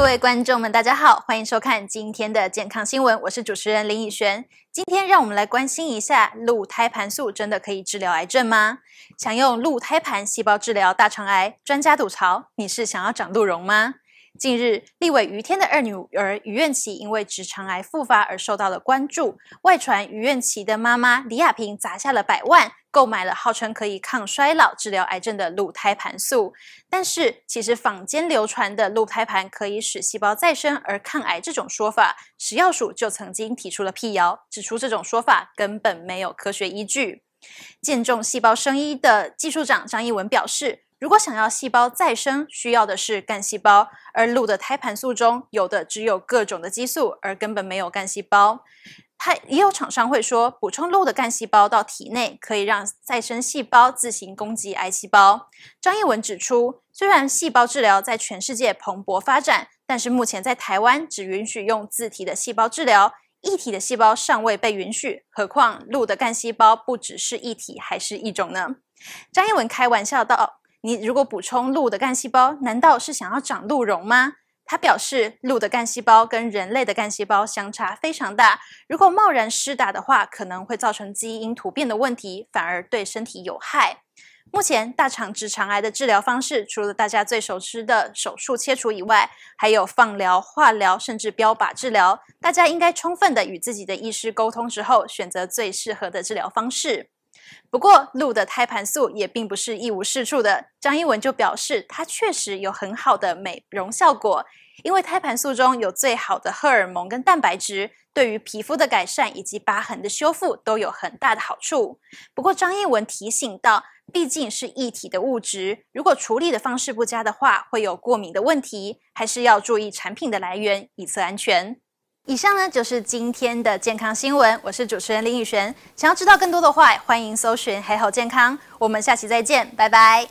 各位观众们，大家好，欢迎收看今天的健康新闻。我是主持人林以璇。今天让我们来关心一下，鹿胎盘素真的可以治疗癌症吗？想用鹿胎盘细胞治疗大肠癌，专家吐槽：你是想要长鹿茸吗？近日，立委于天的二女儿于愿琪因为直肠癌复发而受到了关注。外传于愿琪的妈妈李亚平砸下了百万，购买了号称可以抗衰老、治疗癌症的鹿胎盘素。但是，其实坊间流传的鹿胎盘可以使细胞再生而抗癌这种说法，食药署就曾经提出了辟谣，指出这种说法根本没有科学依据。健众细胞生医的技术长张一文表示。如果想要细胞再生，需要的是干细胞，而鹿的胎盘素中有的只有各种的激素，而根本没有干细胞。它也有厂商会说，补充鹿的干细胞到体内，可以让再生细胞自行攻击癌细胞。张业文指出，虽然细胞治疗在全世界蓬勃发展，但是目前在台湾只允许用自体的细胞治疗，异体的细胞尚未被允许。何况鹿的干细胞不只是一体，还是一种呢？张业文开玩笑道。你如果补充鹿的干细胞，难道是想要长鹿茸吗？他表示，鹿的干细胞跟人类的干细胞相差非常大，如果贸然施打的话，可能会造成基因突变的问题，反而对身体有害。目前大肠直肠癌的治疗方式，除了大家最熟知的手术切除以外，还有放疗、化疗，甚至标靶治疗。大家应该充分的与自己的医师沟通之后，选择最适合的治疗方式。不过，鹿的胎盘素也并不是一无是处的。张一文就表示，它确实有很好的美容效果，因为胎盘素中有最好的荷尔蒙跟蛋白质，对于皮肤的改善以及疤痕的修复都有很大的好处。不过，张一文提醒到，毕竟是一体的物质，如果处理的方式不佳的话，会有过敏的问题，还是要注意产品的来源，以测安全。以上呢就是今天的健康新闻，我是主持人林宇璇。想要知道更多的话，欢迎搜寻黑猴健康。我们下期再见，拜拜。